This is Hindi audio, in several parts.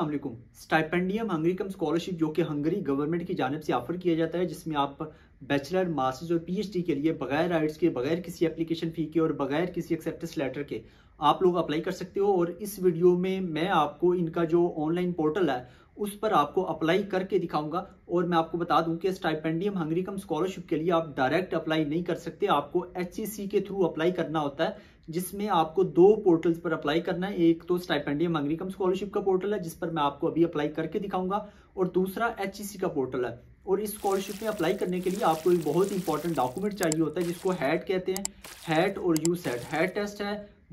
अलमेकम स्टाइपेंडियम हंगरी स्कॉलरशिप जो कि हंगरी गवर्नमेंट की जानब से ऑफर किया जाता है जिसमें आप बैचलर मास्टर्स और पीएचडी के लिए बगैर राइट्स के बगैर किसी एप्लीकेशन फ़ी के और बगैर किसी एक्सेप्टेंस लेटर के आप लोग अप्लाई कर सकते हो और इस वीडियो में मैं आपको इनका जो ऑनलाइन पोर्टल है उस पर आपको अप्लाई करके दिखाऊंगा और मैं आपको बता दूं कि स्टाइपेंडियम हंगरी स्कॉलरशिप के लिए आप डायरेक्ट अप्लाई नहीं कर सकते आपको एच के थ्रू अप्लाई करना होता है जिसमें आपको दो पोर्टल्स पर अप्लाई करना है एक तो स्टाइपेंडियम अंग्रीकम स्कॉलरशिप का पोर्टल है जिस पर मैं आपको अभी अप्लाई करके दिखाऊंगा और दूसरा एच e का पोर्टल है और इस स्कॉलरशिप में अप्लाई करने के लिए आपको एक बहुत इंपॉर्टेंट डॉक्यूमेंट चाहिए होता है जिसको हैट e कहते हैं हैट e और यू सेट हैट टेस्ट है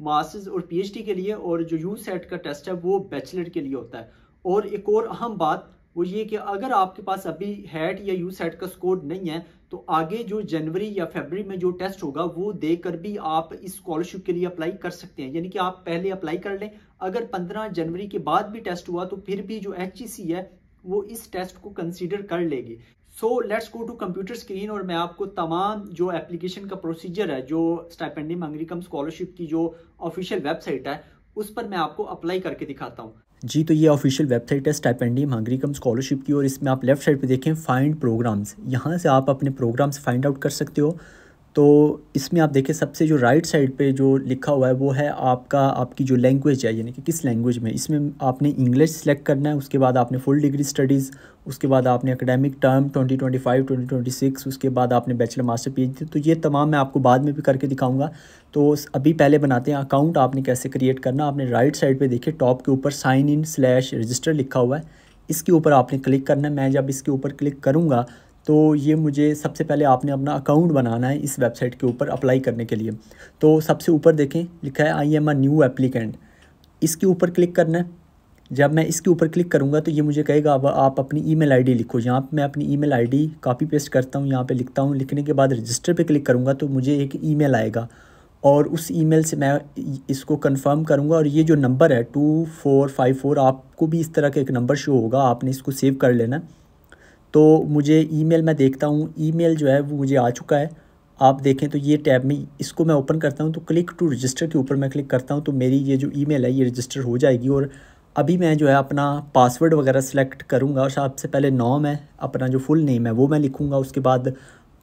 मास्टर्स और पीएचडी के लिए और जो यू सेट का टेस्ट है वो बैचलर के लिए होता है और एक और अहम बात वो ये कि अगर आपके पास अभी हैट या यू सेट का स्कोर नहीं है तो आगे जो जनवरी या फेबरी में जो टेस्ट होगा वो देकर भी आप इस स्कॉलरशिप के लिए अप्लाई कर सकते हैं यानी कि आप पहले अप्लाई कर लें अगर 15 जनवरी के बाद भी टेस्ट हुआ तो फिर भी जो एच e है वो इस टेस्ट को कंसिडर कर लेगी so let's go to computer screen और मैं आपको तमाम जो एप्लीकेशन का प्रोसीजर है जो स्टाइपेंडिंग अंग्रीकम स्कॉलरशिप की जो ऑफिशियल वेबसाइट है उस पर मैं आपको अप्लाई करके दिखाता हूँ जी तो ये ऑफिशियल वेबसाइट है स्टाइपेंडियम हंगरी कम स्कॉलरशिप की और इसमें आप लेफ्ट साइड पे देखें फाइंड प्रोग्राम्स यहाँ से आप अपने प्रोग्राम्स फाइंड आउट कर सकते हो तो इसमें आप देखें सबसे जो राइट साइड पे जो लिखा हुआ है वो है आपका आपकी जो लैंग्वेज है यानी कि किस लैंग्वेज में इसमें आपने इंग्लिश सेलेक्ट करना है उसके बाद आपने फुल डिग्री स्टडीज़ उसके बाद आपने एकेडमिक टर्म 2025 2026 उसके बाद आपने बैचलर मास्टर पी तो ये तमाम मैं आपको बाद में भी करके दिखाऊंगा तो अभी पहले बनाते हैं अकाउंट आपने कैसे क्रिएट करना आपने राइट साइड पर देखे टॉप के ऊपर साइन इन स्लैश रजिस्टर लिखा हुआ है इसके ऊपर आपने क्लिक करना है मैं जब इसके ऊपर क्लिक करूँगा तो ये मुझे सबसे पहले आपने अपना अकाउंट बनाना है इस वेबसाइट के ऊपर अप्लाई करने के लिए तो सबसे ऊपर देखें लिखा है I am a new applicant इसके ऊपर क्लिक करना है जब मैं इसके ऊपर क्लिक करूँगा तो ये मुझे कहेगा अब आप अपनी ईमेल आईडी लिखो यहाँ पर मैं अपनी ईमेल आईडी कॉपी पेस्ट करता हूँ यहाँ पे लिखता हूँ लिखने के बाद रजिस्टर पे क्लिक करूँगा तो मुझे एक ईमेल आएगा और उस ईमेल से मैं इसको कंफर्म करूंगा और ये जो नंबर है टू फोर फाइव फोर आपको भी इस तरह का एक नंबर शो होगा आपने इसको सेव कर लेना तो मुझे ईमेल मैं देखता हूँ ईमेल जो है वो मुझे आ चुका है आप देखें तो ये टैब में इसको मैं ओपन करता हूँ तो क्लिक टू रजिस्टर के ऊपर मैं क्लिक करता हूँ तो मेरी ये जो ईमेल है ये रजिस्टर हो जाएगी और अभी मैं जो है अपना पासवर्ड वगैरह सेलेक्ट करूँगा और सबसे पहले नाम है अपना जो फुल नेम है वो मैं लिखूँगा उसके बाद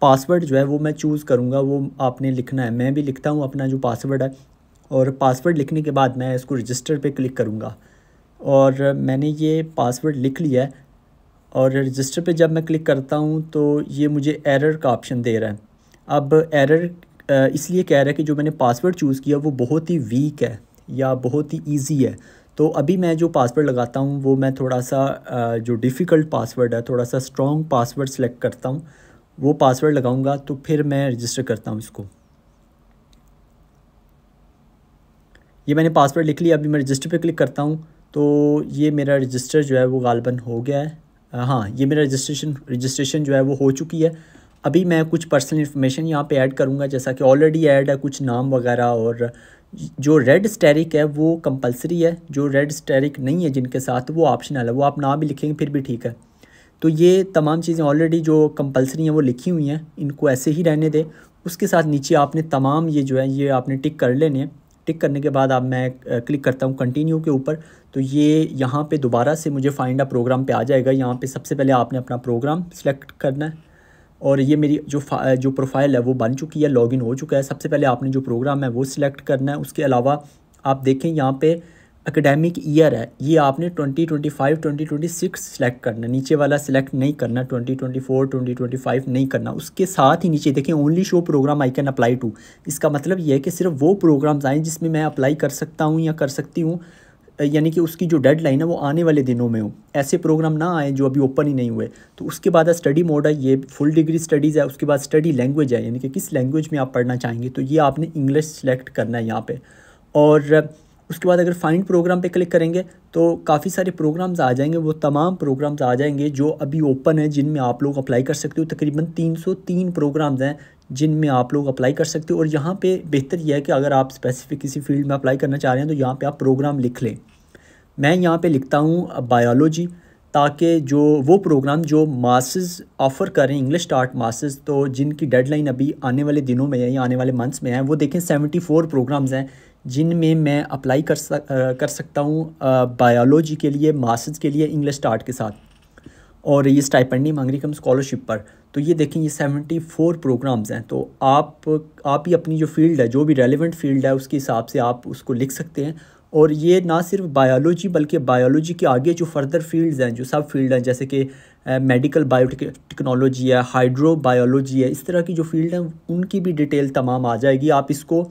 पासवर्ड जो है वो मैं चूज़ करूँगा वो आपने लिखना है मैं भी लिखता हूँ अपना जो पासवर्ड है और पासवर्ड लिखने के बाद मैं इसको रजिस्टर पे क्लिक करूँगा और मैंने ये पासवर्ड लिख लिया है और रजिस्टर पे जब मैं क्लिक करता हूँ तो ये मुझे एरर का ऑप्शन दे रहा है अब एरर इसलिए कह रहा है कि जो मैंने पासवर्ड चूज़ किया वो बहुत ही वीक है या बहुत ही ईजी है तो अभी मैं जो पासवर्ड लगाता हूँ वो मैं थोड़ा सा जो डिफ़िकल्ट पासवर्ड है थोड़ा सा स्ट्रॉन्ग पासवर्ड सेलेक्ट करता हूँ वो पासवर्ड लगाऊंगा तो फिर मैं रजिस्टर करता हूँ इसको ये मैंने पासवर्ड लिख लिया अभी मैं रजिस्टर पे क्लिक करता हूँ तो ये मेरा रजिस्टर जो है वो गालबन हो गया है हाँ ये मेरा रजिस्ट्रेशन रजिस्ट्रेशन जो है वो हो चुकी है अभी मैं कुछ पर्सनल इन्फॉर्मेशन यहाँ पे ऐड करूँगा जैसा कि ऑलरेडी ऐड है कुछ नाम वगैरह और जो रेड स्टेरिक है वो कंपलसरी है जो रेड स्टेरिक नहीं है जिनके साथ वो ऑप्शनल है वो आप ना भी लिखेंगे फिर भी ठीक है तो ये तमाम चीज़ें ऑलरेडी जो कंपलसरी हैं वो लिखी हुई हैं इनको ऐसे ही रहने दें उसके साथ नीचे आपने तमाम ये जो है ये आपने टिक कर लेने हैं टिक करने के बाद अब मैं क्लिक करता हूँ कंटिन्यू के ऊपर तो ये यहाँ पे दोबारा से मुझे फाइंड अ प्रोग्राम पे आ जाएगा यहाँ पे सबसे पहले आपने अपना प्रोग्राम सेलेक्ट करना है और ये मेरी जो जो प्रोफाइल है वो बन चुकी है लॉगिन हो चुका है सबसे पहले आपने जो प्रोग्राम है वो सिलेक्ट करना है उसके अलावा आप देखें यहाँ पर अकेडेमिक ईयर है ये आपने 2025 2026 सेलेक्ट करना नीचे वाला सिलेक्ट नहीं करना 2024 2025 नहीं करना उसके साथ ही नीचे देखें only show program I can apply to इसका मतलब ये है कि सिर्फ वो प्रोग्राम्स आएँ जिसमें मैं अप्लाई कर सकता हूँ या कर सकती हूँ यानी कि उसकी जो डेडलाइन है वो आने वाले दिनों में हो ऐसे प्रोग्राम ना आए जो अभी ओपन ही नहीं हुए तो उसके बाद स्टडी मोड है ये फुल डिग्री स्टडीज़ है उसके बाद स्टडी लैंग्वेज है यानी कि किस लैंग्वेज में आप पढ़ना चाहेंगे तो ये आपने इंग्लिश सेलेक्ट करना है यहाँ पर और उसके बाद अगर फाइंड प्रोग्राम पे क्लिक करेंगे तो काफ़ी सारे प्रोग्राम्स आ जाएंगे वो तमाम प्रोग्राम्स आ जाएंगे जो अभी ओपन है जिनमें आप लोग अप्लाई कर सकते हो तकरीबन 303 प्रोग्राम्स हैं जिनमें आप लोग अप्लाई कर सकते हो और यहाँ पे बेहतर यह है कि अगर आप स्पेसिफिक किसी फील्ड में अप्लाई करना चाह रहे हैं तो यहाँ पर आप प्रोग्राम लिख लें मैं यहाँ पर लिखता हूँ बायोलॉजी ताकि जो वो प्रोग्राम जो मासेस ऑफ़र कर रहे हैं इंग्लिश स्टार्ट मासेस तो जिनकी डेडलाइन अभी आने वाले दिनों में है या आने वाले मंथ्स में है वो देखें सेवेंटी फोर प्रोग्राम्स हैं जिनमें मैं अप्लाई कर सक कर सकता हूँ बायोलॉजी के लिए मास्टर्स के लिए इंग्लिश स्टार्ट के साथ और ये स्टाइपेंड नहीं मांग रही कम स्कॉलरशिप पर तो ये देखें ये सेवेंटी फोर प्रोग्राम्स हैं तो आप आप ही अपनी जो फील्ड है जो भी रेलिवेंट फील्ड है उसके हिसाब से आप उसको लिख सकते हैं और ये ना सिर्फ बायोलॉजी बल्कि बायोलॉजी के आगे जो फर्दर फील्ड्स हैं जो सब फील्ड हैं जैसे कि मेडिकल बायो टेक्नोलॉजी है हाइड्रो बायोलॉजी है इस तरह की जो फील्ड हैं उनकी भी डिटेल तमाम आ जाएगी आप इसको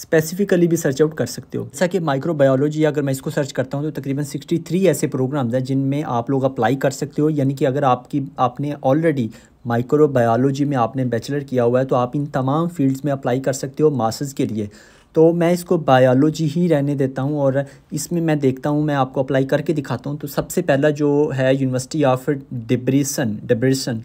स्पेसिफिकली भी सर्च आउट कर सकते हो जैसा कि माइक्रोबायोलॉजी अगर मैं इसको सर्च करता हूँ तो तकरीबन 63 ऐसे प्रोग्राम्स हैं जिनमें आप लोग अप्लाई कर सकते हो यानी कि अगर आपकी आपने ऑलरेडी माइक्रोबायोलॉजी में आपने बैचलर किया हुआ है तो आप इन तमाम फील्ड्स में अप्लाई कर सकते हो मास्टर्स के लिए तो मैं इसको बायोलॉजी ही रहने देता हूँ और इसमें मैं देखता हूँ मैं आपको अप्लाई करके दिखाता हूँ तो सबसे पहला जो है यूनिवर्सिटी ऑफ डिब्रिसन डिब्रिसन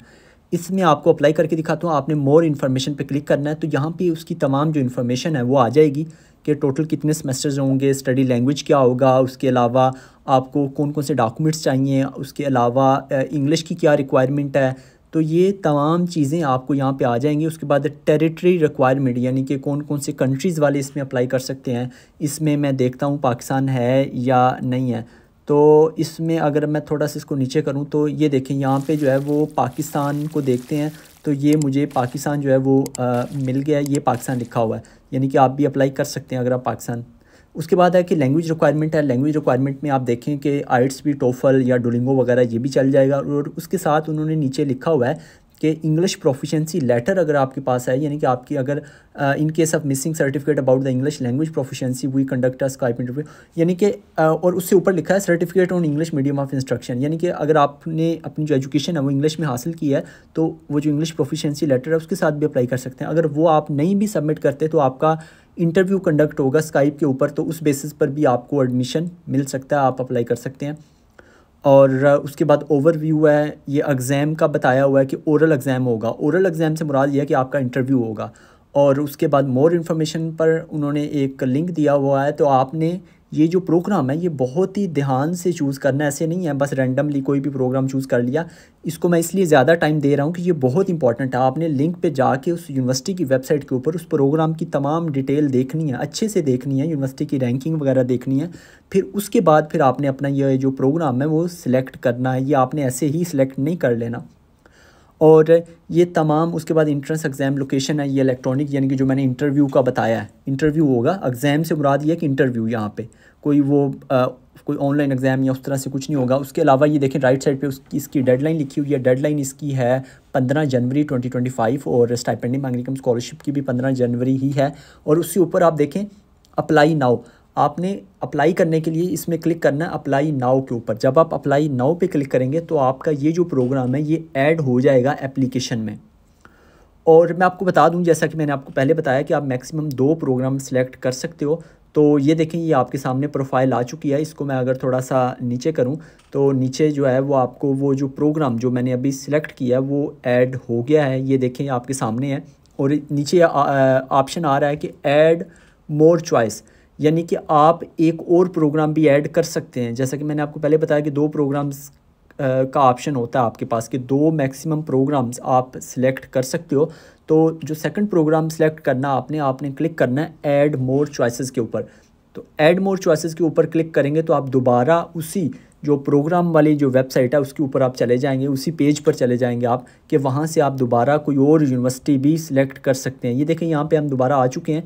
इसमें आपको अप्लाई करके दिखाता हूँ आपने मोर इन्फॉर्मेशन पे क्लिक करना है तो यहाँ पे उसकी तमाम जो इन्फॉर्मेशन है वो आ जाएगी कि टोटल कितने सेमेस्टर्स होंगे स्टडी लैंग्वेज क्या होगा उसके अलावा आपको कौन कौन से डॉक्यूमेंट्स चाहिए उसके अलावा इंग्लिश की क्या रिक्वायरमेंट है तो ये तमाम चीज़ें आपको यहाँ पे आ जाएंगी उसके बाद टेरिटरी रिक्वायरमेंट यानी कि कौन कौन से कंट्रीज़ वाले इसमें अप्लाई कर सकते हैं इसमें मैं देखता हूँ पाकिस्तान है या नहीं है तो इसमें अगर मैं थोड़ा सा इसको नीचे करूँ तो ये देखें यहाँ पे जो है वो पाकिस्तान को देखते हैं तो ये मुझे पाकिस्तान जो है वो आ, मिल गया ये पाकिस्तान लिखा हुआ है यानी कि आप भी अप्लाई कर सकते हैं अगर आप पाकिस्तान उसके बाद है कि लैंग्वेज रिक्वायरमेंट है लैंग्वेज रिक्वायरमेंट में आप देखें कि आइट्स भी टोफल या डोलिंगो वगैरह ये भी चल जाएगा और उसके साथ उन्होंने नीचे लिखा हुआ है के इंग्लिश प्रोफिशेंसी लेटर अगर आपके पास है यानी कि आपकी अगर in case of missing certificate about the English language proficiency we conduct a Skype interview यानी कि और उससे ऊपर लिखा है certificate on English medium of instruction यानी कि अगर आपने अपनी जो एजुकेशन है वो इंग्लिश में हासिल की है तो वो जो इंग्लिश प्रोफिशेंसी लेटर है उसके साथ भी अप्लाई कर सकते हैं अगर वो आप नहीं भी सबमिट करते तो आपका इंटरव्यू कंडक्ट होगा स्काइप के ऊपर तो उस बेसिस पर भी आपको एडमिशन मिल सकता है आप अप्लाई कर सकते हैं और उसके बाद ओवरव्यू है ये एग्ज़ाम का बताया हुआ है कि ओरल एग्ज़ाम होगा ओरल एग्ज़ाम से मुराद ये है कि आपका इंटरव्यू होगा और उसके बाद मोर इन्फॉर्मेशन पर उन्होंने एक लिंक दिया हुआ है तो आपने ये जो प्रोग्राम है ये बहुत ही ध्यान से चूज़ करना ऐसे नहीं है बस रैंडमली कोई भी प्रोग्राम चूज़ कर लिया इसको मैं इसलिए ज़्यादा टाइम दे रहा हूँ कि ये बहुत इंपॉर्टेंट है आपने लिंक पे जाके उस यूनिवर्सिटी की वेबसाइट के ऊपर उस प्रोग्राम की तमाम डिटेल देखनी है अच्छे से देखनी है यूनिवर्सिटी की रैंकिंग वगैरह देखनी है फिर उसके बाद फिर आपने अपना ये जो प्रोग्राम है वो सिलेक्ट करना है ये आपने ऐसे ही सिलेक्ट नहीं कर लेना और ये तमाम उसके बाद इंट्रेंस एग्ज़ाम लोकेशन है ये इलेक्ट्रॉनिक यानी कि जो मैंने इंटरव्यू का बताया है इंटरव्यू होगा एग्ज़ाम से मुराद ये है कि इंटरव्यू यहाँ पे कोई वो आ, कोई ऑनलाइन एग्ज़ाम या उस तरह से कुछ नहीं होगा उसके अलावा ये देखें राइट साइड पे उसकी इसकी डेडलाइन लिखी हुई है डेडलाइन इसकी है पंद्रह जनवरी ट्वेंटी ट्वेंटी फाइव और स्टाइपेंडिंग मैग्निकम स्कॉलरशिप की भी पंद्रह जनवरी ही है और उसके ऊपर आप देखें अप्लाई नाउ आपने अप्लाई करने के लिए इसमें क्लिक करना है अप्लाई नाव के ऊपर जब आप अप्लाई नाव पे क्लिक करेंगे तो आपका ये जो प्रोग्राम है ये ऐड हो जाएगा एप्लीकेशन में और मैं आपको बता दूं जैसा कि मैंने आपको पहले बताया कि आप मैक्सिमम दो प्रोग्राम सेलेक्ट कर सकते हो तो ये देखें ये आपके सामने प्रोफाइल आ चुकी है इसको मैं अगर थोड़ा सा नीचे करूँ तो नीचे जो है वो आपको वो जो प्रोग्राम जो मैंने अभी सिलेक्ट किया वो ऐड हो गया है ये देखें आपके सामने है और नीचे ऑप्शन आ, रहा है कि एड मोर चॉइस यानी कि आप एक और प्रोग्राम भी ऐड कर सकते हैं जैसा कि मैंने आपको पहले बताया कि दो प्रोग्राम्स का ऑप्शन होता है आपके पास कि दो मैक्सिमम प्रोग्राम्स आप सिलेक्ट कर सकते हो तो जो सेकंड प्रोग्राम सिलेक्ट करना आपने आपने क्लिक करना है ऐड मोर चॉइसेस के ऊपर तो ऐड मोर चॉइसेस के ऊपर क्लिक करेंगे तो आप दोबारा उसी जो प्रोग्राम वाली जो वेबसाइट है उसके ऊपर आप चले जाएंगे उसी पेज पर चले जाएंगे आप कि वहाँ से आप दोबारा कोई और यूनिवर्सिटी भी सिलेक्ट कर सकते हैं ये देखें यहाँ पे हम दोबारा आ चुके हैं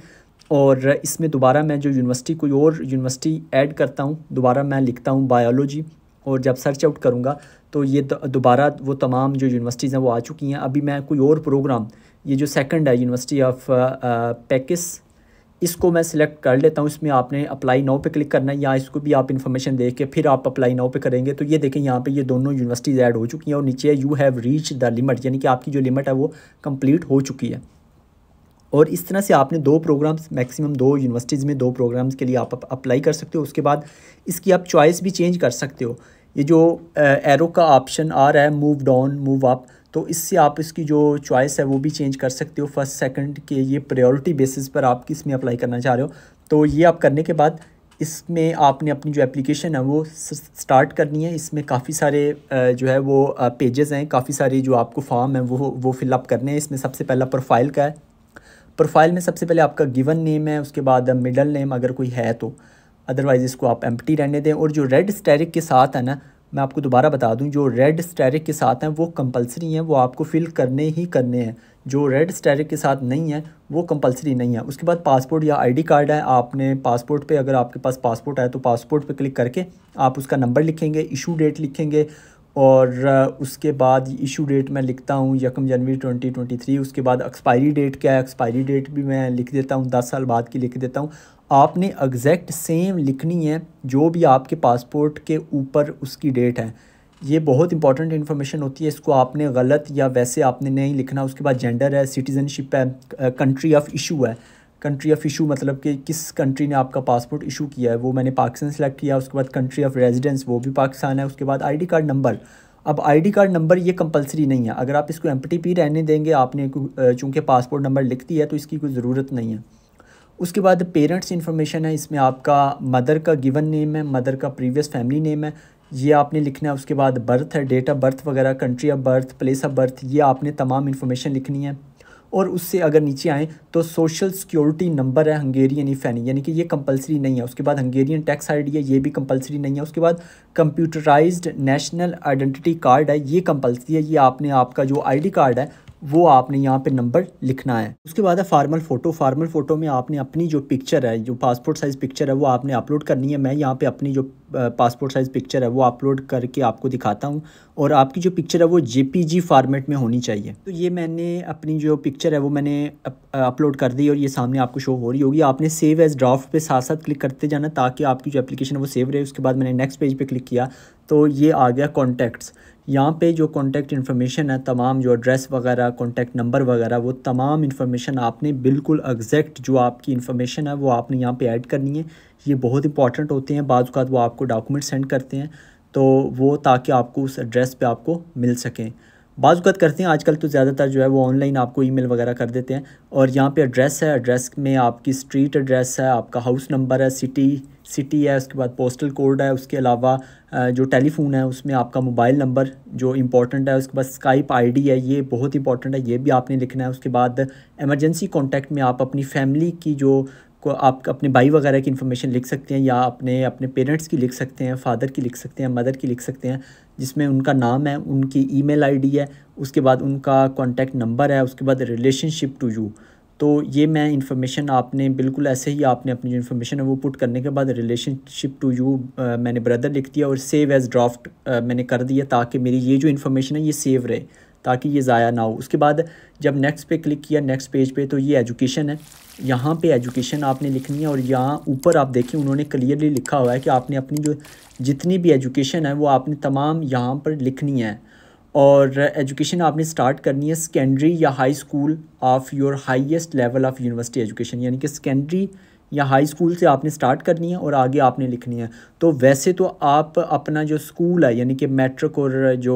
और इसमें दोबारा मैं जो यूनिवर्सिटी कोई और यूनिवर्सिटी ऐड करता हूँ दोबारा मैं लिखता हूँ बायोलॉजी और जब सर्च आउट करूँगा तो ये दोबारा वो तमाम जो यूनिवर्सिटीज़ हैं वो आ चुकी हैं अभी मैं कोई और प्रोग्राम ये जो सेकंड है यूनिवर्सिटी ऑफ पैकिस इसको मैं सिलेक्ट कर लेता हूँ इसमें आपने अप्लाई नाउ पे क्लिक करना है या इसको भी आप इन्फॉर्मेशन दे के फिर आप अप्लाई नाउ पे करेंगे तो ये देखें यहाँ पे ये दोनों यूनिवर्सिटीज़ ऐड हो चुकी हैं और नीचे you have reach the limit यानी कि आपकी जो लिमिट है वो कम्प्लीट हो चुकी है और इस तरह से आपने दो प्रोग्राम्स मैक्सिमम दो यूनिवर्सिटीज़ में दो प्रोग्राम्स के लिए आप अप्लाई कर सकते हो उसके बाद इसकी आप चॉइस भी चेंज कर सकते हो ये जो एरो का ऑप्शन आ रहा है मूव डाउन मूव अप तो इससे आप इसकी जो चॉइस है वो भी चेंज कर सकते हो फर्स्ट सेकंड के ये प्रायोरिटी बेसिस पर आप किस में अप्लाई करना चाह रहे हो तो ये आप करने के बाद इसमें आपने अपनी जो एप्लीकेशन है वो स्टार्ट करनी है इसमें काफ़ी सारे जो है वो पेजेस हैं काफ़ी सारे जो आपको फॉर्म है वो वो फिलअप करने हैं इसमें सबसे पहला प्रोफाइल का है प्रोफाइल में सबसे पहले आपका गिवन नेम है उसके बाद मिडल नेम अगर कोई है तो अदरवाइज़ इसको आप एम्प्टी रहने दें और जो रेड स्टेरिक के साथ है ना मैं आपको दोबारा बता दूं जो रेड स्टेरिक के साथ हैं वो कंपलसरी हैं वो आपको फिल करने ही करने हैं जो रेड स्टेरिक के साथ नहीं है वो कंपलसरी नहीं है उसके बाद पासपोर्ट या आईडी कार्ड है आपने पासपोर्ट पे अगर आपके पास पासपोर्ट है तो पासपोर्ट पे क्लिक करके आप उसका नंबर लिखेंगे इशू डेट लिखेंगे और उसके बाद इशू डेट मैं लिखता हूँ यकम जनवरी ट्वेंटी ट्वेंटी थ्री उसके बाद एक्सपायरी डेट क्या है एक्सपायरी डेट भी मैं लिख देता हूँ दस साल बाद की लिख देता हूँ आपने एग्जैक्ट सेम लिखनी है जो भी आपके पासपोर्ट के ऊपर उसकी डेट है ये बहुत इंपॉर्टेंट इन्फॉर्मेशन होती है इसको आपने गलत या वैसे आपने नहीं लिखना उसके बाद जेंडर है सिटीज़नशिप है कंट्री ऑफ इशू है कंट्री ऑफ़ इशू मतलब कि किस कंट्री ने आपका पासपोर्ट इशू किया है वो मैंने पाकिस्तान सेलेक्ट किया उसके बाद कंट्री ऑफ़ रेजिडेंस वो भी पाकिस्तान है उसके बाद आईडी कार्ड नंबर अब आईडी कार्ड नंबर ये कंपलसरी नहीं है अगर आप इसको एम रहने देंगे आपने चूँकि पासपोर्ट नंबर लिख दिया है तो इसकी कोई ज़रूरत नहीं है उसके बाद पेरेंट्स इन्फॉर्मेशन है इसमें आपका मदर का गिवन नेम है मदर का प्रीवियस फैमिली नेम है ये आपने लिखना है उसके बाद बर्थ है डेट ऑफ बर्थ वगैरह country of birth place of birth ये आपने तमाम इन्फॉर्मेशन लिखनी है और उससे अगर नीचे आएँ तो सोशल सिक्योरिटी नंबर है हंगेरियन इफ़ एनी यानी कि ये कंपलसरी नहीं है उसके बाद हंगेरियन टैक्स आईडी है ये भी कंपलसरी नहीं है उसके बाद कंप्यूटराइज्ड नेशनल आइडेंटिटी कार्ड है ये कंपलसरी है ये आपने आपका जो आईडी कार्ड है वो आपने यहाँ पे नंबर लिखना है उसके बाद है फार्मल फ़ोटो फार्मल फ़ोटो में आपने अपनी जो पिक्चर है जो पासपोर्ट साइज़ पिक्चर है वो आपने अपलोड करनी है मैं यहाँ पे अपनी जो पासपोर्ट साइज़ पिक्चर है वो अपलोड करके आपको दिखाता हूँ और आपकी जो पिक्चर है वो जे फार्मेट में होनी चाहिए तो ये मैंने अपनी जो पिक्चर है वो मैंने अपलोड कर दी और ये सामने आपको शो हो रही होगी आपने सेव एज़ ड्राफ्ट पे साथ साथ क्लिक करते जाना ताकि आपकी जो एप्लीकेशन है वो सेव रहे उसके बाद मैंने नेक्स्ट पेज पर क्लिक किया तो ये आ गया कॉन्टैक्ट्स यहाँ पे जो कॉन्टैक्ट इन्फॉर्मेशन है तमाम जो एड्रेस वगैरह कॉन्टैक्ट नंबर वगैरह वो तमाम इन्फॉर्मेशन आपने बिल्कुल एग्जैक्ट जो आपकी इन्फॉर्मेशन है वो आपने यहाँ पे ऐड करनी है ये बहुत इंपॉर्टेंट होते हैं बाद वो आपको डॉक्यूमेंट सेंड करते हैं तो वो ताकि आपको उस एड्रेस पर आपको मिल सकें बाजूकत करते हैं आजकल तो ज़्यादातर जो है वो ऑनलाइन आपको ईमेल वगैरह कर देते हैं और यहाँ पे एड्रेस है एड्रेस में आपकी स्ट्रीट एड्रेस है आपका हाउस नंबर है सिटी सिटी है उसके बाद पोस्टल कोड है उसके अलावा जो टेलीफोन है उसमें आपका मोबाइल नंबर जो इंपॉर्टेंट है उसके बाद स्काइप आईडी है ये बहुत इंपॉर्टेंट है ये भी आपने लिखना है उसके बाद एमरजेंसी कॉन्टैक्ट में आप अपनी फैमिली की जो को आप अपने भाई वगैरह की इन्फॉर्मेशन लिख सकते हैं या अपने अपने पेरेंट्स की लिख सकते हैं फादर की लिख सकते हैं मदर की लिख सकते हैं जिसमें उनका नाम है उनकी ईमेल आईडी है उसके बाद उनका कॉन्टैक्ट नंबर है उसके बाद रिलेशनशिप टू यू तो ये मैं इन्फॉर्मेशन आपने बिल्कुल ऐसे ही आपने अपनी जो इन्फॉर्मेशन है वो पुट करने के बाद रिलेशनशिप टू यू मैंने ब्रदर लिख दिया और सेव एज़ ड्राफ्ट मैंने कर दिया ताकि मेरी ये जो इन्फॉर्मेशन है ये सेव रहे ताकि ये ज़ाया ना हो उसके बाद जब नेक्स्ट पे क्लिक किया नेक्स्ट पेज पे तो ये एजुकेशन है यहाँ पे एजुकेशन आपने लिखनी है और यहाँ ऊपर आप देखें उन्होंने क्लियरली लिखा हुआ है कि आपने अपनी जो जितनी भी एजुकेशन है वो आपने तमाम यहाँ पर लिखनी है और एजुकेशन आपने स्टार्ट करनी है सेकेंडरी या high school of your highest level of university education यानी कि सेकेंडरी या हाई स्कूल से आपने स्टार्ट करनी है और आगे आपने लिखनी है तो वैसे तो आप अपना जो स्कूल है यानी कि मैट्रिक और जो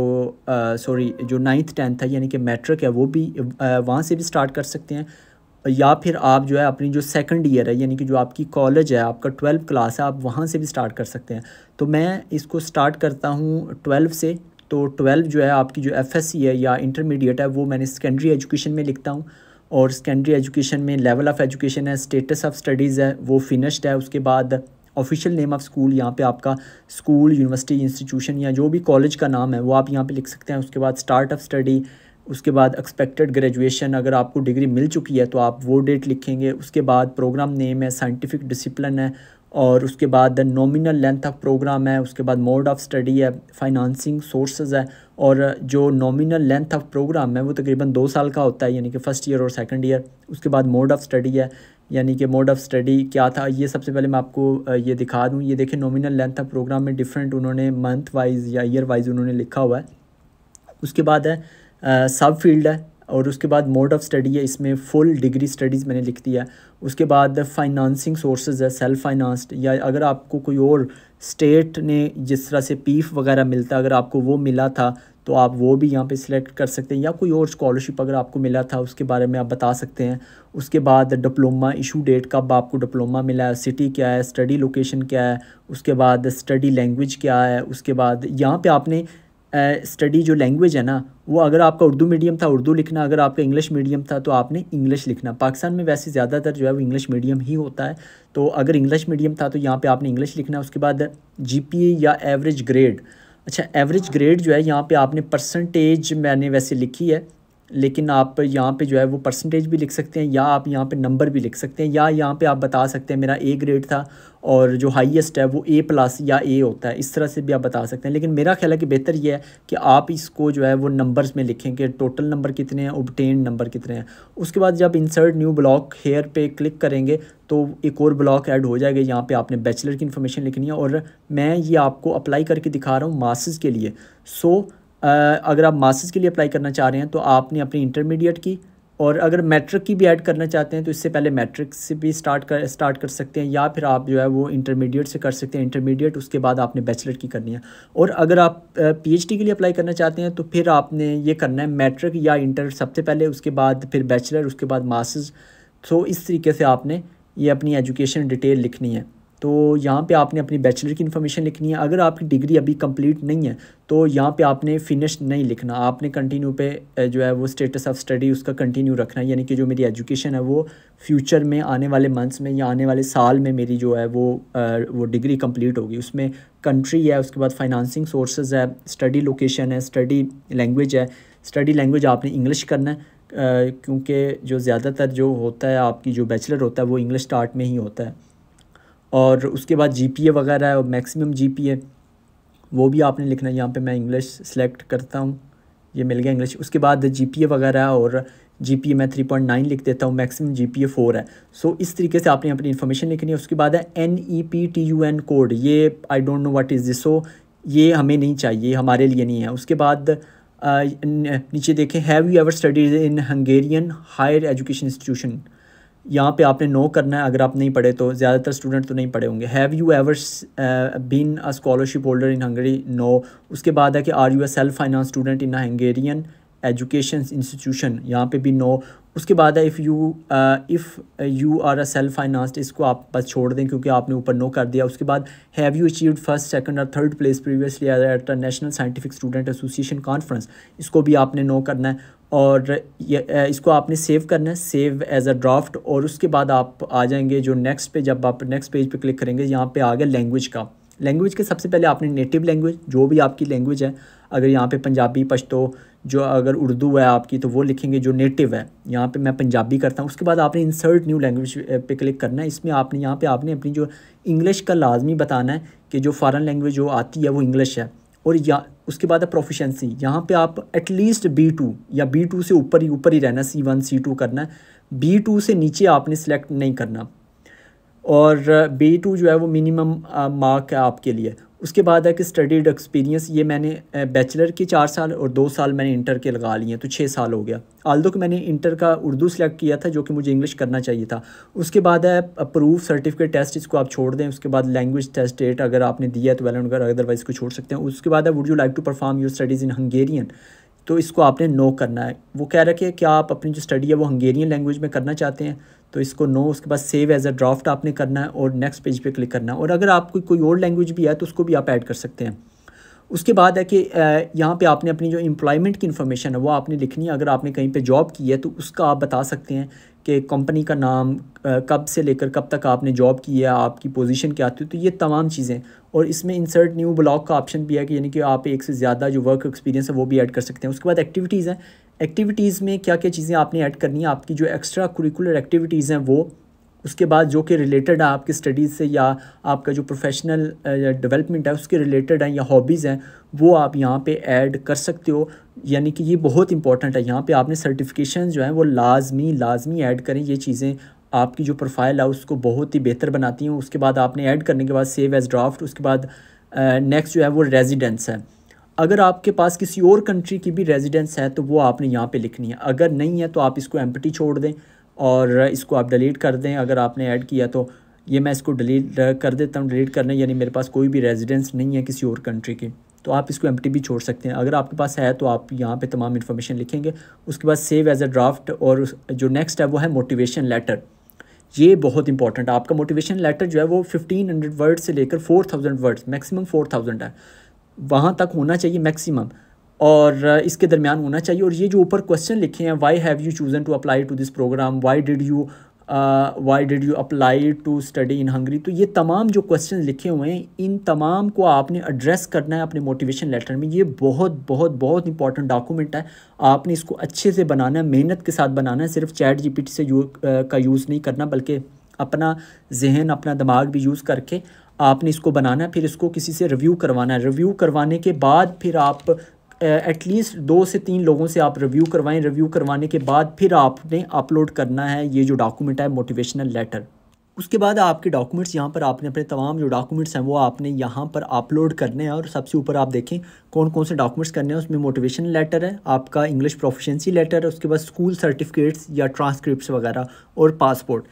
सॉरी जो नाइन्थ टेंथ है यानी कि मैट्रिक है वो भी वहाँ से भी स्टार्ट कर सकते हैं या फिर आप जो है अपनी जो सेकंड ईयर है यानी कि जो आपकी कॉलेज है आपका ट्वेल्व क्लास है आप वहाँ से भी स्टार्ट कर सकते हैं तो मैं इसको स्टार्ट करता हूँ ट्वेल्व से तो ट्वेल्व जो है आपकी जो एफ है या इंटरमीडिएट है वो मैंने सेकेंडरी एजुकेशन में लिखता हूँ और सेकेंडरी एजुकेशन में लेवल ऑफ़ एजुकेशन है स्टेटस ऑफ स्टडीज़ है वो फिनिश्ड है उसके बाद ऑफिशियल नेम ऑफ़ स्कूल यहाँ पे आपका स्कूल यूनिवर्सिटी इंस्टीट्यूशन या जो भी कॉलेज का नाम है वो आप यहाँ पे लिख सकते हैं उसके बाद स्टार्ट ऑफ स्टडी उसके बाद एक्सपेक्टेड ग्रेजुएशन अगर आपको डिग्री मिल चुकी है तो आप वो डेट लिखेंगे उसके बाद प्रोग्राम नेम है साइंटिफिक डिसिप्लिन है और उसके बाद नॉमिनल लेंथ ऑफ प्रोग्राम है उसके बाद मोड ऑफ स्टडी है फाइनानसिंग सोर्सेज है और जो नॉमिनल लेंथ ऑफ प्रोग्राम है वो तकरीबन दो साल का होता है यानी कि फ़र्स्ट ईयर और सेकंड ईयर उसके बाद मोड ऑफ स्टडी है यानी कि मोड ऑफ स्टडी क्या था ये सबसे पहले मैं आपको ये दिखा दूँ ये देखें नॉमिनल लेंथ ऑफ प्रोग्राम में डिफरेंट उन्होंने मंथ वाइज या ईयर वाइज उन्होंने लिखा हुआ है उसके बाद है सब फील्ड है और उसके बाद मोड ऑफ स्टडी है इसमें फुल डिग्री स्टडीज़ मैंने लिख दिया है उसके बाद फाइनानसिंग सोर्सेज है सेल्फ फाइनानस्ड या अगर आपको कोई और स्टेट ने जिस तरह से पीफ e वगैरह मिलता है अगर आपको वो मिला था तो आप वो भी यहाँ पे सिलेक्ट कर सकते हैं या कोई और स्कॉलरशिप अगर आपको मिला था उसके बारे में आप बता सकते हैं उसके बाद डिप्लोमा इशू डेट कब आपको डिप्लोमा मिला है सिटी क्या है स्टडी लोकेशन क्या है उसके बाद स्टडी लैंग्वेज क्या है उसके बाद यहाँ पे आपने स्टडी जो लैंग्वेज है ना वो अगर आपका उर्दू मीडियम था उर्दू लिखना अगर आपका इंग्लिश मीडियम था तो आपने इंग्लिश लिखना पाकिस्तान में वैसे ज़्यादातर जो है वो इंग्लिश मीडियम ही होता है तो अगर इंग्लिश मीडियम था तो यहाँ पे आपने इंग्लिश लिखना उसके बाद जी या एवरेज ग्रेड अच्छा एवरेज ग्रेड जो है यहाँ पर आपने परसेंटेज मैंने वैसे लिखी है लेकिन आप यहाँ पे जो है वो परसेंटेज भी लिख सकते हैं या आप यहाँ पे नंबर भी लिख सकते हैं या यहाँ पे आप बता सकते हैं मेरा ए ग्रेड था और जो हाईएस्ट है वो ए प्लस या ए होता है इस तरह से भी आप बता सकते हैं लेकिन मेरा ख्याल है कि बेहतर ये है कि आप इसको जो है वो नंबर्स में लिखें कि टोटल नंबर कितने हैं ओबटेन नंबर कितने हैं उसके बाद जब इंसर्ट न्यू ब्लॉक हेयर पर क्लिक करेंगे तो एक और ब्लॉक ऐड हो जाएगा यहाँ पर आपने बैचलर की इन्फॉर्मेशन लिखनी है और मैं ये आपको अप्लाई करके दिखा रहा हूँ मास्टर्स के लिए सो so, अगर आप मास्टर्स के लिए अप्लाई करना चाह रहे हैं तो आपने अपनी इंटरमीडिएट की और अगर मैट्रिक की भी ऐड करना चाहते हैं तो इससे पहले मैट्रिक से भी स्टार्ट कर स्टार्ट कर सकते हैं या फिर आप जो है वो इंटरमीडिएट से कर सकते हैं इंटरमीडिएट उसके बाद आपने बैचलर की करनी है और अगर आप पीएचडी के लिए अप्लाई करना चाहते हैं तो फिर आपने ये करना है मैट्रिक या इंटर सबसे पहले उसके बाद फिर बैचलर उसके बाद मास्टर्स तो इस तरीके से आपने ये अपनी एजुकेशन डिटेल लिखनी है तो यहाँ पे आपने अपनी बैचलर की इन्फॉर्मेशन लिखनी है अगर आपकी डिग्री अभी कंप्लीट नहीं है तो यहाँ पे आपने फिनिश नहीं लिखना आपने कंटिन्यू पे जो है वो स्टेटस ऑफ स्टडी उसका कंटिन्यू रखना है यानी कि जो मेरी एजुकेशन है वो फ्यूचर में आने वाले मंथ्स में या आने वाले साल में मेरी जो है वो वो डिग्री कम्प्लीट होगी उसमें कंट्री है उसके बाद फाइनानसिंग सोर्सेज है स्टडी लोकेशन है स्टडी लैंग्वेज है स्टडी लैंग्वेज आपने इंग्लिश करना है क्योंकि जो ज़्यादातर जो होता है आपकी जो बैचलर होता है वो इंग्लिश स्टार्ट में ही होता है और उसके बाद जी वगैरह है और मैक्सिमम जी वो भी आपने लिखना है यहाँ पर मैं इंग्लिश सेलेक्ट करता हूँ ये मिल गया इंग्लिश उसके बाद जी वगैरह और जी पी मैं थ्री पॉइंट नाइन लिख देता हूँ maximum G P A four है सो so, इस तरीके से आपने अपनी इन्फॉर्मेशन लिखनी है उसके बाद है N E P T U N code ये I don't know what is this so ये हमें नहीं चाहिए हमारे लिए नहीं है उसके बाद नीचे देखें have you ever studies in Hungarian higher education institution यहाँ पे आपने नो करना है अगर आप नहीं पढ़े तो ज़्यादातर स्टूडेंट तो नहीं पढ़े होंगे have you ever been a scholarship holder in Hungary no उसके बाद है कि are you a self finance student in Hungarian education institution यहाँ पे भी नो उसके बाद है if you if you are a self financed इसको आप बस छोड़ दें क्योंकि आपने ऊपर नो कर दिया उसके बाद have you achieve first second और third place previously at the national scientific student association conference इसको भी आपने नो करना है और ये इसको आपने सेव करना है सेव एज़ अ ड्राफ्ट और उसके बाद आप आ जाएंगे जो नेक्स्ट पे जब आप नेक्स्ट पेज पे क्लिक करेंगे यहाँ पे आ गया लैंग्वेज का लैंग्वेज के सबसे पहले आपने नेटिव लैंग्वेज जो भी आपकी लैंग्वेज है अगर यहाँ पे पंजाबी पश्तो जो अगर उर्दू है आपकी तो वो लिखेंगे जो नेटिव है यहाँ पे मैं पंजाबी करता हूँ उसके बाद आपने इंसर्ट न्यू लैंग्वेज पे क्लिक करना है इसमें आपने यहाँ पे आपने अपनी जो इंग्लिश का लाजमी बताना है कि जो फ़ॉरन लैंग्वेज जो आती है वो इंग्लिश है और या उसके बाद है प्रोफिशेंसी यहाँ पे आप एटलीस्ट बी टू या बी टू से ऊपर ही ऊपर ही रहना सी वन सी टू करना है बी टू से नीचे आपने सिलेक्ट नहीं करना और बी टू जो है वो मिनिमम मार्क है आपके लिए उसके बाद है कि स्टडीड एक्सपीरियंस ये मैंने बैचलर के चार साल और दो साल मैंने इंटर के लगा लिए तो छः साल हो गया आल्दो कि मैंने इंटर का उर्दू सेलेक्ट किया था जो कि मुझे इंग्लिश करना चाहिए था उसके बाद है अप्रूव सर्टिफिकेट टेस्ट इसको आप छोड़ दें उसके बाद लैंग्वेज टेस्ट डेट अगर आपने दिया है तो वेल एंड अदरवाइज़ को छोड़ सकते हैं उसके बाद है would you like to perform your studies in Hungarian तो इसको आपने नो करना है वो कह रहा है कि क्या आप अपनी जो स्टडी है वो हंगेरियन लैंग्वेज में करना चाहते हैं तो इसको नो उसके बाद सेव एज अ ड्राफ्ट आपने करना है और नेक्स्ट पेज पे क्लिक करना है और अगर आपको कोई और लैंग्वेज भी है तो उसको भी आप ऐड कर सकते हैं उसके बाद है कि यहाँ पे आपने अपनी जो एम्प्लॉयमेंट की इन्फॉर्मेशन है वो आपने लिखनी है अगर आपने कहीं पे जॉब की है तो उसका आप बता सकते हैं कि कंपनी का नाम कब से लेकर कब तक आपने जॉब की है आपकी पोजीशन क्या थी तो ये तमाम चीज़ें और इसमें इंसर्ट न्यू ब्लॉग का ऑप्शन भी है कि यानी कि आप एक से ज़्यादा जो वर्क एक्सपीरियंस है वो भी ऐड कर सकते हैं उसके बाद एक्टिविटीज़ हैं एक्टिविटीज़ में क्या क्या चीज़ें आपने ऐड करनी है आपकी जो एक्स्ट्रा कुरिकुलर एक्टिविटीज़ हैं वो उसके बाद जो कि रिलेटेड है आपकी स्टडीज़ से या आपका जो प्रोफेशनल डेवलपमेंट है उसके रिलेटेड हैं या हॉबीज़ हैं वो आप यहाँ पे ऐड कर सकते हो यानी कि ये बहुत इंपॉर्टेंट है यहाँ पे आपने सर्टिफिकेशन जो है वो लाजमी लाजमी ऐड करें ये चीज़ें आपकी जो प्रोफाइल है उसको बहुत ही बेहतर बनाती हैं उसके बाद आपने ऐड करने के बाद सेव एज़ ड्राफ्ट उसके बाद नेक्स्ट जो है वो रेजिडेंस है अगर आपके पास किसी और कंट्री की भी रेजिडेंस है तो वो आपने यहाँ पे लिखनी है अगर नहीं है तो आप इसको एम छोड़ दें और इसको आप डिलीट कर दें अगर आपने ऐड किया तो ये मैं इसको डिलीट कर देता हूँ डिलीट करना यानी मेरे पास कोई भी रेजिडेंस नहीं है किसी और कंट्री की तो आप इसको एम भी छोड़ सकते हैं अगर आपके पास है तो आप यहाँ पर तमाम इन्फॉर्मेशन लिखेंगे उसके बाद सेव एज अ ड्राफ्ट और जो नेक्स्ट है वो है मोटिवेशन लेटर ये बहुत इंपॉर्टेंट है आपका मोटिवेशन लेटर जो है वो फिफ्टीन हंड्रेड वर्ड से लेकर four thousand words maximum four thousand है वहाँ तक होना चाहिए मैक्सिमम और इसके दरमियान होना चाहिए और ये जो ऊपर क्वेश्चन लिखे हैं why have you chosen to apply to this program why did you why did you apply to study in Hungary तो ये तमाम जो क्वेश्चन लिखे हुए हैं इन तमाम को आपने एड्रेस करना है अपने मोटिवेशन लेटर में ये बहुत बहुत बहुत इंपॉर्टेंट डॉक्यूमेंट है आपने इसको अच्छे से बनाना है मेहनत के साथ बनाना है सिर्फ चैट जीपीटी से यू, आ, का यूज़ नहीं करना बल्कि अपना जहन अपना दिमाग भी यूज़ करके आपने इसको बनाना है फिर इसको किसी से रिव्यू करवाना है रिव्यू करवाने के बाद फिर आप एटलीस्ट दो से तीन लोगों से आप रिव्यू करवाएं रिव्यू करवाने के बाद फिर आपने अपलोड करना है ये जो डॉक्यूमेंट है मोटिवेशनल लेटर उसके बाद आपके डॉक्यूमेंट्स यहाँ पर आपने अपने तमाम जो डॉक्यूमेंट्स हैं वो आपने यहाँ पर अपलोड करने हैं और सबसे ऊपर आप देखें कौन कौन से डॉक्यूमेंट्स करने हैं उसमें मोटिवेशन लेटर है आपका इंग्लिश प्रोफिशेंसी लेटर है उसके बाद स्कूल सर्टिफिकेट्स या ट्रांसक्रिप्ट वगैरह और पासपोर्ट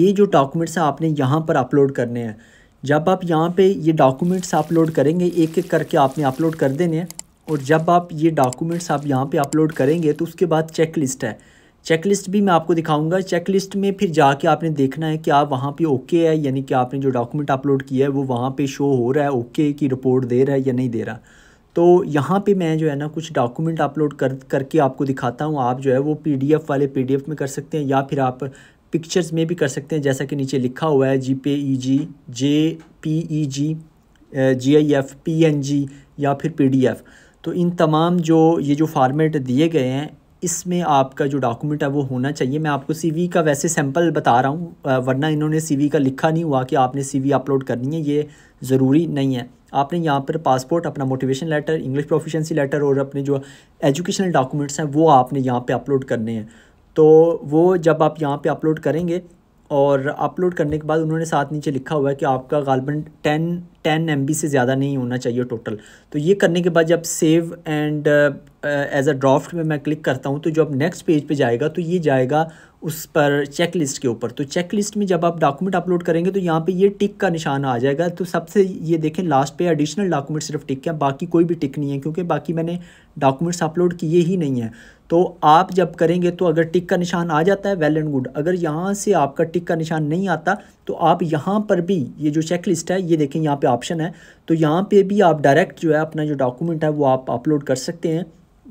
ये जो डॉक्यूमेंट्स हैं आपने यहाँ पर अपलोड करने हैं जब आप यहाँ पर ये डॉक्यूमेंट्स अपलोड करेंगे एक एक करके आपने अपलोड कर देने हैं और जब आप ये डॉक्यूमेंट्स आप यहाँ पे अपलोड करेंगे तो उसके बाद चेक लिस्ट है चेक लिस्ट भी मैं आपको दिखाऊंगा चेक लिस्ट में फिर जाके आपने देखना है कि आप वहाँ पे ओके है यानी कि आपने जो डॉक्यूमेंट अपलोड किया है वो वहाँ पे शो हो रहा है ओके की रिपोर्ट दे रहा है या नहीं दे रहा तो यहाँ पे मैं जो है ना कुछ डॉक्यूमेंट अपलोड कर करके आपको दिखाता हूँ आप जो है वो पी वाले पी में कर सकते हैं या फिर आप पिक्चर्स में भी कर सकते हैं जैसा कि नीचे लिखा हुआ है जी पे ई जी J P E G G I F P N G या फिर पी डी एफ़ तो इन तमाम जो ये जो फार्मेट दिए गए हैं इसमें आपका जो डॉक्यूमेंट है वो होना चाहिए मैं आपको सीवी का वैसे सैंपल बता रहा हूँ वरना इन्होंने सीवी का लिखा नहीं हुआ कि आपने सीवी अपलोड करनी है ये ज़रूरी नहीं है आपने यहाँ पर पासपोर्ट अपना motivation letter English proficiency letter और अपने जो एजुकेशनल डॉक्यूमेंट्स हैं वो आपने यहाँ पर अपलोड करने हैं तो वो जब आप यहाँ पर अपलोड करेंगे और अपलोड करने के बाद उन्होंने साथ नीचे लिखा हुआ है कि आपका गालबन टेन टेन एम से ज़्यादा नहीं होना चाहिए टोटल तो ये करने के बाद जब save and as a draft में मैं क्लिक करता हूँ तो जो अब नेक्स्ट पेज पे जाएगा तो ये जाएगा उस पर चेक लिस्ट के ऊपर तो चेक लिस्ट में जब आप डॉक्यूमेंट अपलोड करेंगे तो यहाँ पे ये टिक का निशान आ जाएगा तो सबसे ये देखें लास्ट पे एडिशनल डॉक्यूमेंट सिर्फ टिक है बाकी कोई भी टिक नहीं है क्योंकि बाकी मैंने डॉक्यूमेंट्स अपलोड किए ही नहीं हैं तो आप जब करेंगे तो अगर टिक का निशान आ जाता है वेल एंड गुड अगर यहाँ से आपका टिक का निशान नहीं आता तो आप यहाँ पर भी ये जो चेक लिस्ट है ये देखें यहाँ पर ऑप्शन है तो यहाँ पे भी आप डायरेक्ट जो है अपना जो डॉक्यूमेंट है वो आप अपलोड कर सकते हैं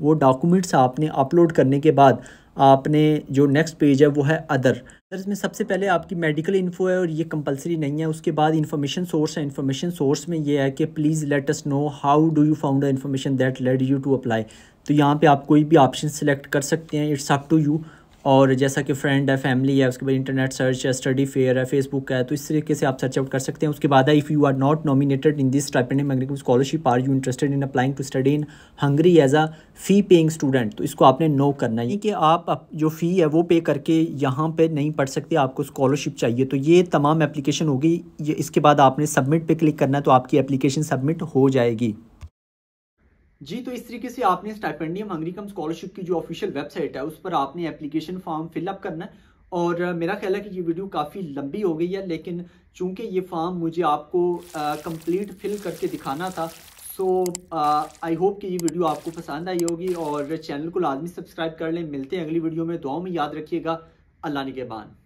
वो डॉक्यूमेंट्स आपने अपलोड करने के बाद आपने जो नेक्स्ट पेज है वो है अदर अदर इसमें सबसे पहले आपकी मेडिकल इन्फो है और ये कंपलसरी नहीं है उसके बाद इन्फॉर्मेशन सोर्स है इन्फॉर्मेशन सोर्स में ये है कि please let us know how do you found the information that led you to apply तो यहाँ पे आप कोई भी ऑप्शन सेलेक्ट कर सकते हैं इट्स अप टू यू और जैसा कि फ्रेंड है फैमिली है उसके बाद इंटरनेट सर्च है स्टडी फेयर है फेसबुक है तो इस तरीके से आप सर्च आउट कर सकते हैं उसके बाद है if you are not nominated in this and magnetic scholarship are you interested in applying to study in Hungary as a fee paying student तो इसको आपने नो करना है कि आप जो फ़ी है वो पे करके यहाँ पर नहीं पढ़ सकते आपको स्कॉलरशिप चाहिए तो ये तमाम एप्लीकेशन होगी इसके बाद आपने सबमिट पर क्लिक करना है तो आपकी एप्लीकेशन सबमिट हो जाएगी जी तो इस तरीके से आपने स्टाइपेंडियम हंगरी कम स्कॉलरशिप की जो ऑफिशियल वेबसाइट है उस पर आपने एप्लीकेशन फॉर्म फिलअप करना है और मेरा ख्याल है कि ये वीडियो काफ़ी लंबी हो गई है लेकिन चूंकि ये फॉर्म मुझे आपको कंप्लीट फिल करके दिखाना था सो आई होप कि ये वीडियो आपको पसंद आई होगी और चैनल को लाजमी सब्सक्राइब कर लें मिलते हैं अगली वीडियो में दुआ में याद रखिएगा अल्लाह निगेबान